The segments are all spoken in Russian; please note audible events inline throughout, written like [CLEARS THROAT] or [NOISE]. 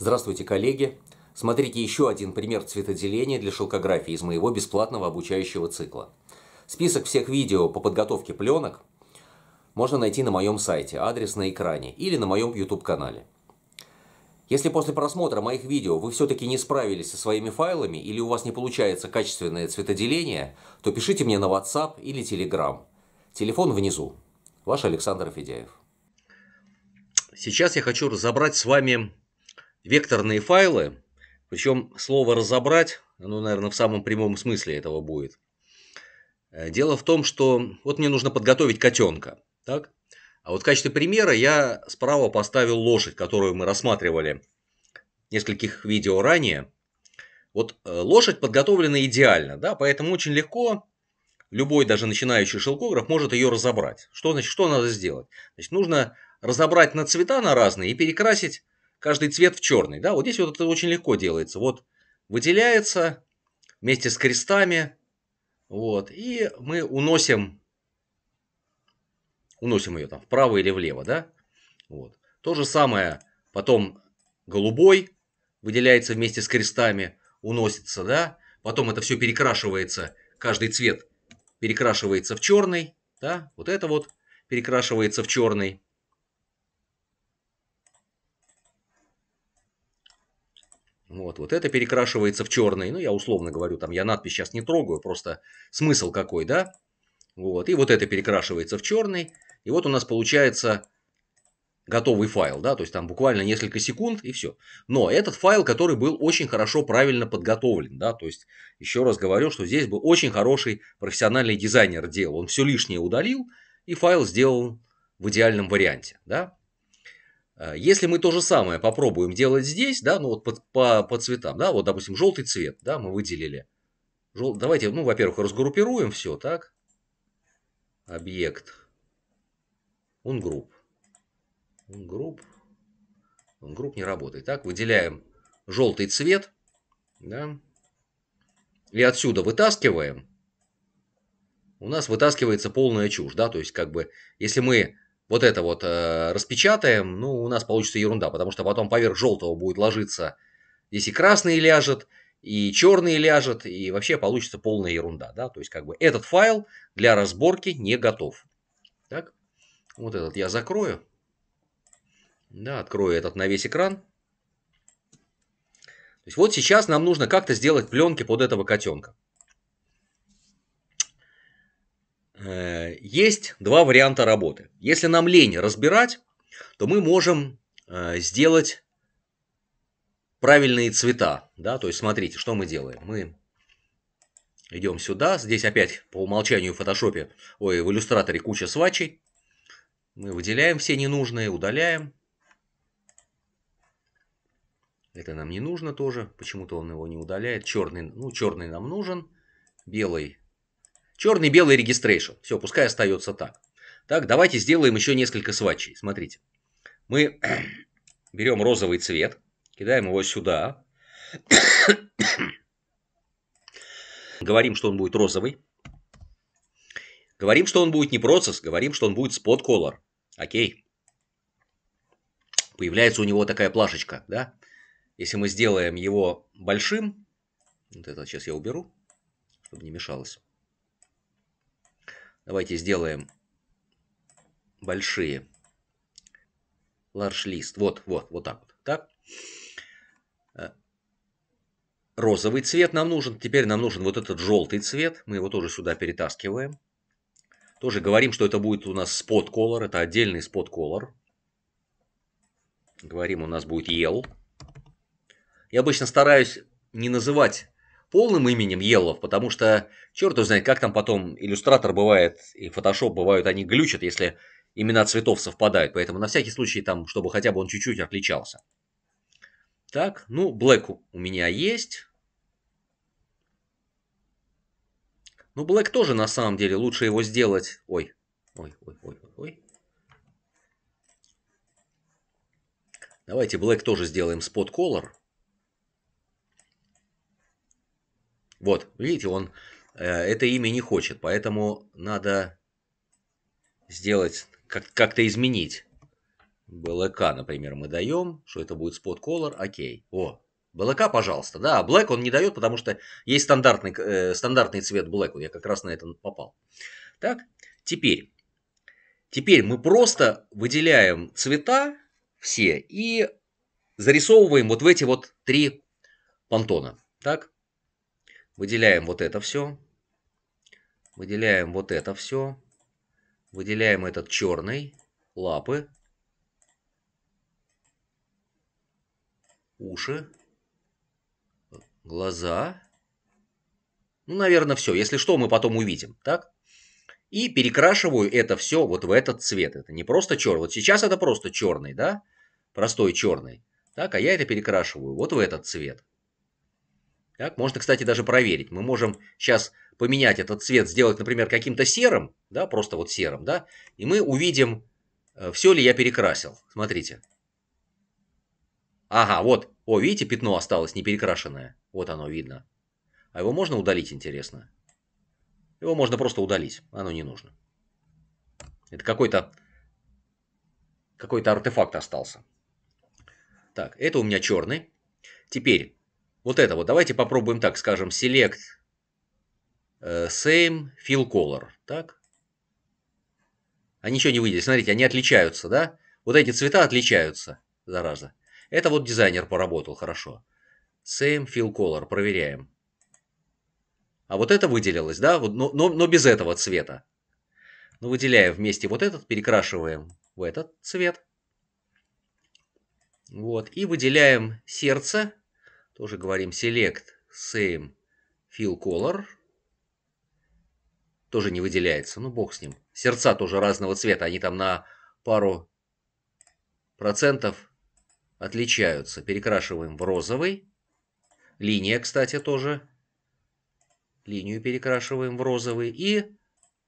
Здравствуйте, коллеги! Смотрите еще один пример цветоделения для шелкографии из моего бесплатного обучающего цикла. Список всех видео по подготовке пленок можно найти на моем сайте, адрес на экране, или на моем YouTube-канале. Если после просмотра моих видео вы все-таки не справились со своими файлами или у вас не получается качественное цветоделение, то пишите мне на WhatsApp или Telegram. Телефон внизу. Ваш Александр Федяев. Сейчас я хочу разобрать с вами векторные файлы, причем слово «разобрать», оно, наверное, в самом прямом смысле этого будет. Э, дело в том, что вот мне нужно подготовить котенка, так? А вот в качестве примера я справа поставил лошадь, которую мы рассматривали в нескольких видео ранее. Вот э, лошадь подготовлена идеально, да, поэтому очень легко любой даже начинающий шелкограф может ее разобрать. Что значит, что надо сделать? Значит, нужно разобрать на цвета на разные и перекрасить каждый цвет в черный. Да? Вот здесь вот это очень легко делается. Вот выделяется вместе с крестами. Вот, и мы уносим, уносим ее там вправо или влево. Да? Вот. То же самое потом голубой выделяется вместе с крестами, уносится, да. Потом это все перекрашивается, каждый цвет перекрашивается в черный, да. Вот это вот перекрашивается в черный. Вот, вот это перекрашивается в черный. Ну, я условно говорю, там я надпись сейчас не трогаю, просто смысл какой, да? Вот, и вот это перекрашивается в черный. И вот у нас получается готовый файл, да, то есть там буквально несколько секунд и все. Но этот файл, который был очень хорошо, правильно подготовлен, да, то есть еще раз говорю, что здесь бы очень хороший профессиональный дизайнер делал, он все лишнее удалил и файл сделал в идеальном варианте, да. Э, если мы то же самое попробуем делать здесь, да, ну вот по, по, по цветам, да, вот, допустим, желтый цвет, да, мы выделили. Жел... Давайте, ну, во-первых, разгруппируем все, так. Объект. Он групп. Он групп. Он групп не работает. Так, выделяем желтый цвет, да. И отсюда вытаскиваем. У нас вытаскивается полная чушь, да, то есть как бы, если мы вот это вот э, распечатаем, ну, у нас получится ерунда, потому что потом поверх желтого будет ложиться, здесь и красный ляжет, и черный ляжет, и вообще получится полная ерунда, да, то есть как бы этот файл для разборки не готов. Так, вот этот я закрою, да, открою этот на весь экран. То есть вот сейчас нам нужно как-то сделать пленки под этого котенка. Э, есть два варианта работы. Если нам лень разбирать, то мы можем э, сделать правильные цвета. Да? То есть смотрите, что мы делаем. Мы идем сюда. Здесь опять по умолчанию в фотошопе, ой, в иллюстраторе куча свачей. Мы выделяем все ненужные, удаляем. Это нам не нужно тоже. Почему-то он его не удаляет. Черный, ну, черный нам нужен. Белый Черный-белый регистрейшн. Все, пускай остается так. Так, давайте сделаем еще несколько сватчей. Смотрите. Мы [CLEARS THROAT] берем розовый цвет, кидаем его сюда. [CLEARS THROAT] говорим, что он будет розовый. Говорим, что он будет не процесс, говорим, что он будет spot color. Окей. Появляется у него такая плашечка, да? Если мы сделаем его большим, вот это сейчас я уберу, чтобы не мешалось. Давайте сделаем большие. Large list. Вот, вот, вот так вот. Так. Э, розовый цвет нам нужен. Теперь нам нужен вот этот желтый цвет. Мы его тоже сюда перетаскиваем. Тоже говорим, что это будет у нас spot color. Это отдельный spot color. Говорим, у нас будет yellow. Я обычно стараюсь не называть полным именем Еллов, потому что черт узнает, как там потом иллюстратор бывает и фотошоп бывают, они глючат, если имена цветов совпадают, поэтому на всякий случай там, чтобы хотя бы он чуть-чуть отличался. Так, ну, Black у меня есть. Ну, Блэк тоже на самом деле лучше его сделать. Ой, ой, ой, ой, ой. Давайте Блэк тоже сделаем spot color. Вот, видите, он э, это имя не хочет, поэтому надо сделать, как- как-то изменить. БЛК, например, мы даем, что это будет spot color, окей. О, БЛК, пожалуйста, да, Black он не дает, потому что есть стандартный, э, стандартный цвет Black, я как раз на это попал. Так, теперь, теперь мы просто выделяем цвета все и зарисовываем вот в эти вот три понтона, так? Выделяем вот это все. Выделяем вот это все. Выделяем этот черный. Лапы. Уши. Глаза. Ну, наверное, все. Если что, мы потом увидим. Так? И перекрашиваю это все вот в этот цвет. Это не просто черный. Вот сейчас это просто черный, да? Простой черный. Так, а я это перекрашиваю вот в этот цвет. Так, можно, кстати, даже проверить. Мы можем сейчас поменять этот цвет, сделать, например, каким-то серым, да, просто вот серым, да, и мы увидим, э, все ли я перекрасил. Смотрите. Ага, вот. О, видите, пятно осталось не перекрашенное. Вот оно видно. А его можно удалить, интересно? Его можно просто удалить. Оно не нужно. Это какой-то какой-то артефакт остался. Так, это у меня черный. Теперь вот это вот. Давайте попробуем так, скажем, select э, same fill color. Так. А ничего не выйдет. Смотрите, они отличаются, да? Вот эти цвета отличаются, зараза. Это вот дизайнер поработал хорошо. Same fill color. Проверяем. А вот это выделилось, да? Но, но, но без этого цвета. Ну, выделяем вместе вот этот, перекрашиваем в этот цвет. Вот. И выделяем сердце тоже говорим select same fill color. Тоже не выделяется, ну бог с ним. Сердца тоже разного цвета, они там на пару процентов отличаются. Перекрашиваем в розовый. Линия, кстати, тоже. Линию перекрашиваем в розовый. И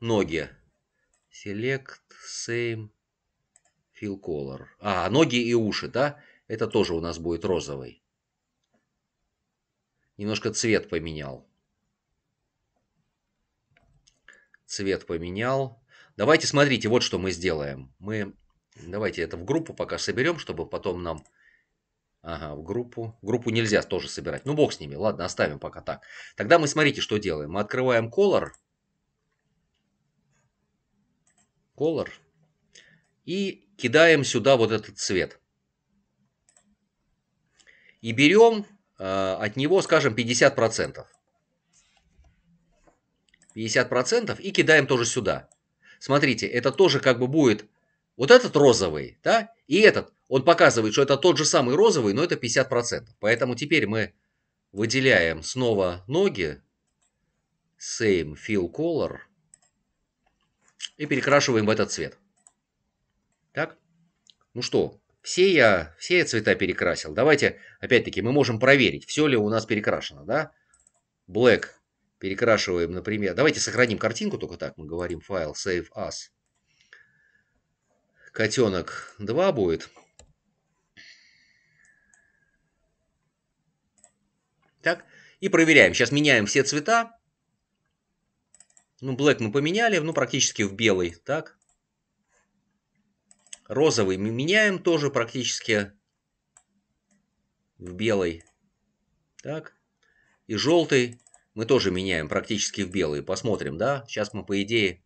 ноги. Select same fill color. А, ноги и уши, да? Это тоже у нас будет розовый. Немножко цвет поменял. Цвет поменял. Давайте, смотрите, вот что мы сделаем. Мы, давайте это в группу пока соберем, чтобы потом нам... Ага, в группу. группу нельзя тоже собирать. Ну, бог с ними. Ладно, оставим пока так. Тогда мы, смотрите, что делаем. Мы открываем color. Color. И кидаем сюда вот этот цвет. И берем Э, от него, скажем, 50%. 50% и кидаем тоже сюда. Смотрите, это тоже как бы будет вот этот розовый, да, и этот. Он показывает, что это тот же самый розовый, но это 50%. Поэтому теперь мы выделяем снова ноги, same fill color, и перекрашиваем в этот цвет. Так, ну что, все я, все я цвета перекрасил. Давайте, опять-таки, мы можем проверить, все ли у нас перекрашено, да? Black перекрашиваем, например. Давайте сохраним картинку, только так мы говорим. Файл save as. Котенок 2 будет. Так, и проверяем. Сейчас меняем все цвета. Ну, black мы поменяли, ну, практически в белый, так. Розовый мы меняем тоже практически в белый. Так. И желтый мы тоже меняем практически в белый. Посмотрим, да? Сейчас мы, по идее...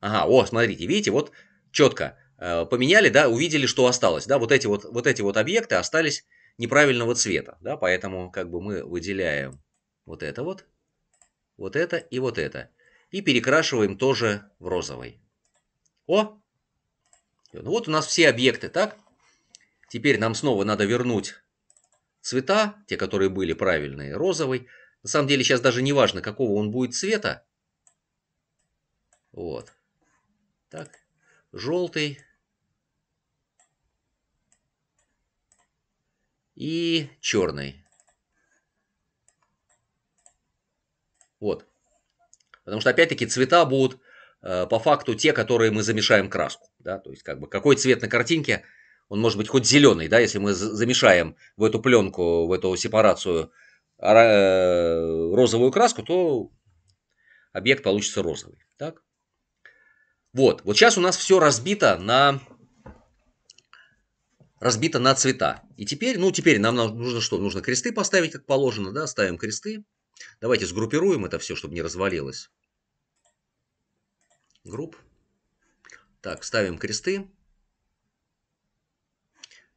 Ага, о, смотрите, видите, вот четко э, поменяли, да, увидели, что осталось. Да, вот эти вот, вот эти вот объекты остались неправильного цвета, да, поэтому как бы мы выделяем вот это вот, вот это и вот это. И перекрашиваем тоже в розовый. О, ну вот у нас все объекты, так? Теперь нам снова надо вернуть цвета, те, которые были правильные, розовый. На самом деле сейчас даже не важно, какого он будет цвета. Вот. Так, желтый. И черный. Вот. Потому что опять-таки цвета будут э, по факту те, которые мы замешаем краску да, то есть как бы какой цвет на картинке, он может быть хоть зеленый, да, если мы замешаем в эту пленку, в эту сепарацию а, э, розовую краску, то объект получится розовый, так? Вот, вот сейчас у нас все разбито на разбито на цвета. И теперь, ну теперь нам нужно что? Нужно кресты поставить, как положено, да, ставим кресты. Давайте сгруппируем это все, чтобы не развалилось. Групп. Так, ставим кресты.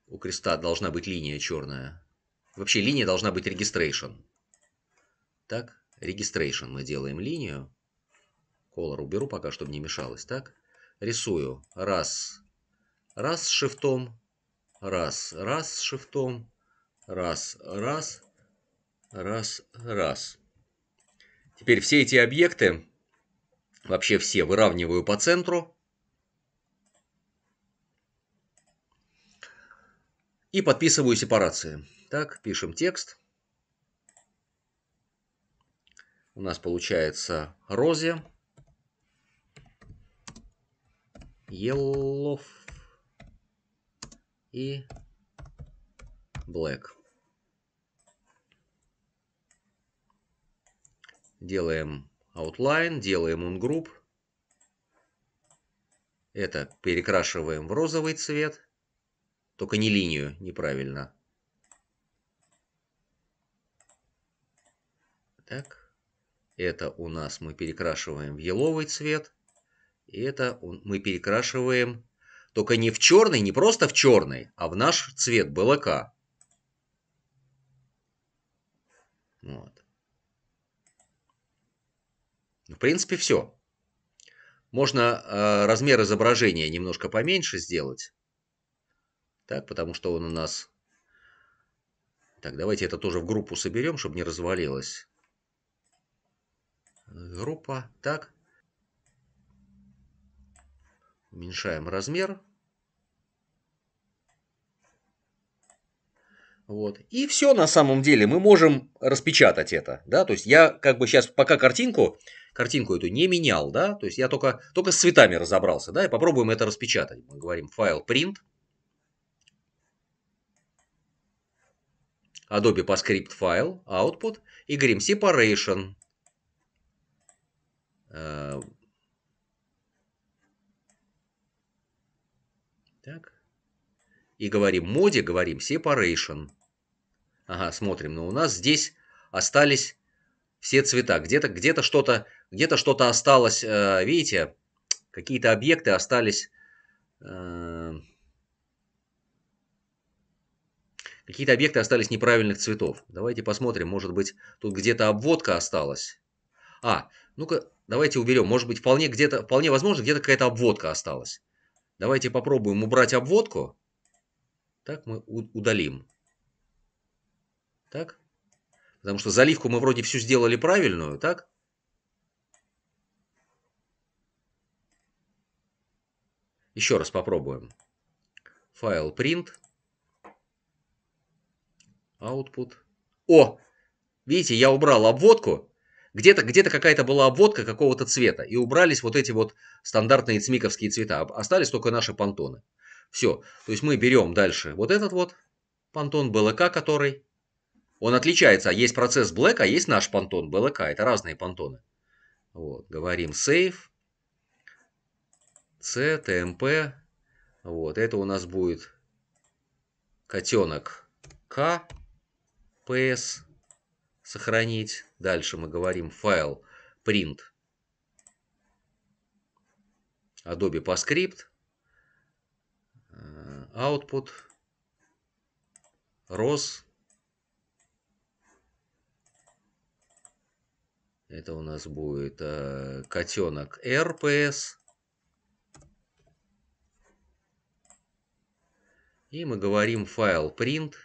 У креста должна быть линия черная. Вообще линия должна быть registration. Так, registration мы делаем линию. Color уберу пока, чтобы не мешалось. Так, рисую. Раз, раз с шифтом. Раз, раз с шифтом. Раз, раз, раз, раз. Теперь все эти объекты, вообще все, выравниваю по центру. и подписываю сепарации. Так, пишем текст. У нас получается Розе, Yellow и Black. Делаем outline, делаем ungroup. Это перекрашиваем в розовый цвет – только не линию, неправильно. Так, это у нас мы перекрашиваем в еловый цвет. И это мы перекрашиваем только не в черный, не просто в черный, а в наш цвет БЛК. Вот. Ну, в принципе, все. Можно э, размер изображения немножко поменьше сделать так, потому что он у нас... Так, давайте это тоже в группу соберем, чтобы не развалилось. Группа, так. Уменьшаем размер. Вот. И все на самом деле, мы можем распечатать это, да, то есть я как бы сейчас пока картинку, картинку эту не менял, да, то есть я только, только с цветами разобрался, да, и попробуем это распечатать. Мы говорим файл print, Adobe Pascript файл, output и Grim Separation. Э, так. И говорим моде, говорим separation. Ага, смотрим. Но у нас здесь остались все цвета. Где-то где, где что-то где что-то осталось, э, видите, какие-то объекты остались э, Какие-то объекты остались неправильных цветов. Давайте посмотрим, может быть, тут где-то обводка осталась. А, ну-ка, давайте уберем. Может быть, вполне, где-то, вполне возможно, где-то какая-то обводка осталась. Давайте попробуем убрать обводку. Так мы удалим. Так? Потому что заливку мы вроде всю сделали правильную, так? Еще раз попробуем. Файл print output. О, видите, я убрал обводку. Где-то где, где какая-то была обводка какого-то цвета. И убрались вот эти вот стандартные цмиковские цвета. Остались только наши понтоны. Все. То есть мы берем дальше вот этот вот понтон БЛК, который... Он отличается. Есть процесс Black, а есть наш понтон БЛК. Это разные понтоны. Вот. Говорим save. C, TMP. Вот. Это у нас будет котенок К. PS, сохранить. Дальше мы говорим файл, print, Adobe Pascript, э, output, ROS. Это у нас будет э, котенок RPS. И мы говорим файл print –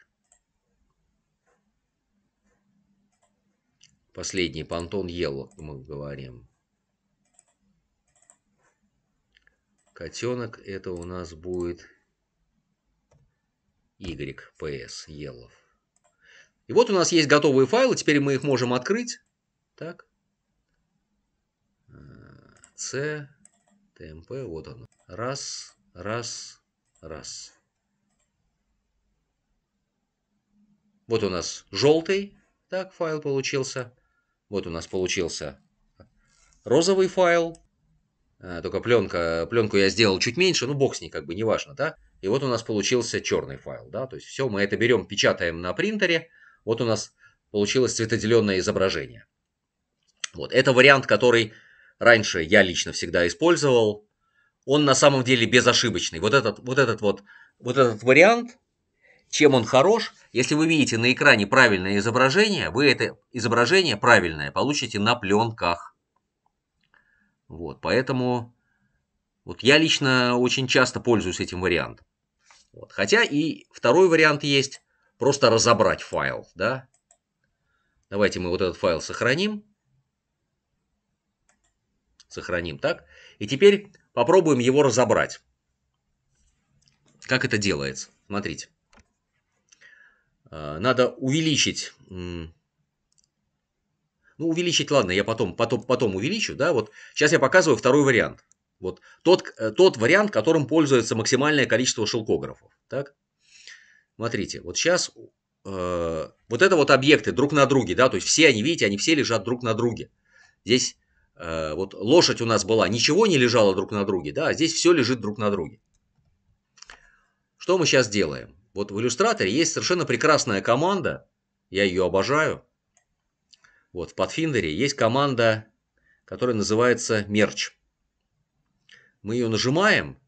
Последний понтон ел, мы говорим. Котенок это у нас будет YPS Yellow. И вот у нас есть готовые файлы, теперь мы их можем открыть. Так. C, э, TMP, вот оно. Раз, раз, раз. Вот у нас желтый, так, файл получился. Вот у нас получился розовый файл. А, только пленка, пленку я сделал чуть меньше, ну бог с ней, как бы неважно, да. И вот у нас получился черный файл, да. То есть все, мы это берем, печатаем на принтере. Вот у нас получилось цветоделенное изображение. Вот, это вариант, который раньше я лично всегда использовал. Он на самом деле безошибочный. Вот этот вот, этот вот, вот этот вариант, чем он хорош, если вы видите на экране правильное изображение, вы это изображение правильное получите на пленках. Вот, поэтому вот я лично очень часто пользуюсь этим вариантом. Вот, хотя и второй вариант есть, просто разобрать файл, да. Давайте мы вот этот файл сохраним. Сохраним так. И теперь попробуем его разобрать. Как это делается? Смотрите. А, надо увеличить ну, увеличить, ладно, я потом, потом, потом увеличу, да, вот сейчас я показываю второй вариант. Вот тот, э, тот вариант, которым пользуется максимальное количество шелкографов, так. Смотрите, вот сейчас э, вот это вот объекты друг на друге, да, то есть все они, видите, они все лежат друг на друге. Здесь э, вот лошадь у нас была, ничего не лежало друг на друге, да, а здесь все лежит друг на друге. Что мы сейчас делаем? Вот в иллюстраторе есть совершенно прекрасная команда, я ее обожаю. Вот в Pathfinder есть команда, которая называется Мерч. Мы ее нажимаем,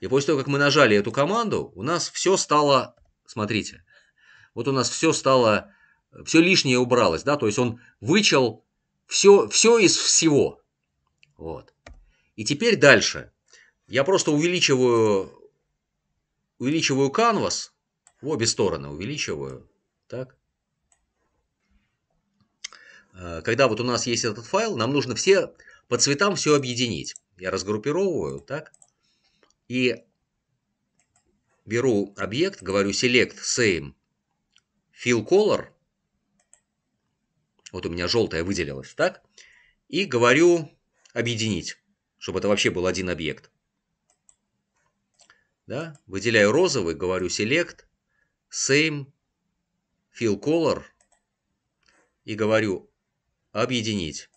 и после того, как мы нажали эту команду, у нас все стало, смотрите, вот у нас все стало, все лишнее убралось, да, то есть он вычел все, все из всего. Вот. И теперь дальше. Я просто увеличиваю увеличиваю канвас, в обе стороны увеличиваю, так. Э, когда вот у нас есть этот файл, нам нужно все по цветам все объединить. Я разгруппировываю, так, и беру объект, говорю select same fill color, вот у меня желтая выделилась, так, и говорю объединить, чтобы это вообще был один объект да, выделяю розовый, говорю select, same, fill color и говорю объединить.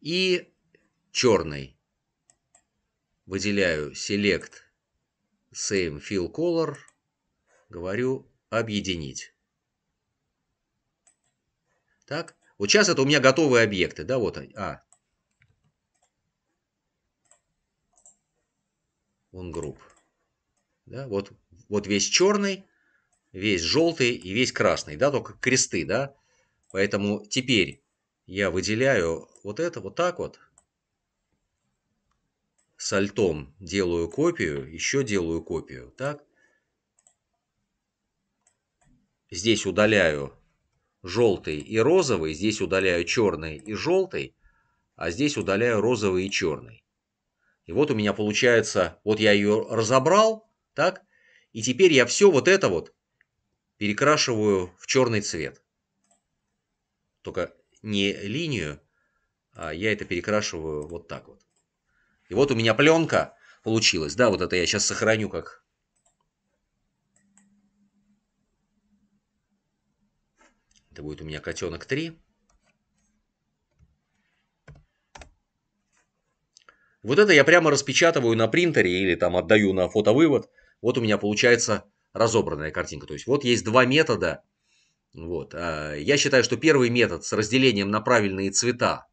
И черный. Выделяю select, same, fill color, говорю объединить. Так, вот сейчас это у меня готовые объекты, да, вот они. А, он груб. Да, вот, вот весь черный, весь желтый и весь красный, да, только кресты, да. Поэтому теперь я выделяю вот это вот так вот. С альтом делаю копию, еще делаю копию, так. Здесь удаляю желтый и розовый, здесь удаляю черный и желтый, а здесь удаляю розовый и черный. И вот у меня получается, вот я ее разобрал, так, и теперь я все вот это вот перекрашиваю в черный цвет. Только не линию, а я это перекрашиваю вот так вот. И вот у меня пленка получилась, да, вот это я сейчас сохраню как... Это будет у меня котенок 3. Вот это я прямо распечатываю на принтере или там отдаю на фотовывод. Вот у меня получается разобранная картинка. То есть вот есть два метода. Вот. А, я считаю, что первый метод с разделением на правильные цвета,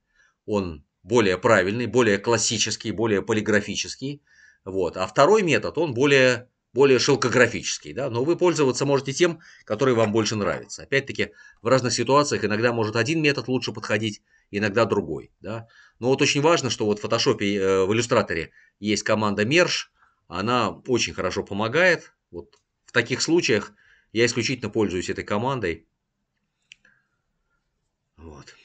он более правильный, более классический, более полиграфический. Вот. А второй метод, он более, более шелкографический. Да? Но вы пользоваться можете тем, который вам больше нравится. Опять-таки, в разных ситуациях иногда может один метод лучше подходить, иногда другой. Да? Но вот очень важно, что вот в фотошопе, э, в иллюстраторе есть команда Merge, она очень хорошо помогает. Вот в таких случаях я исключительно пользуюсь этой командой. Вот.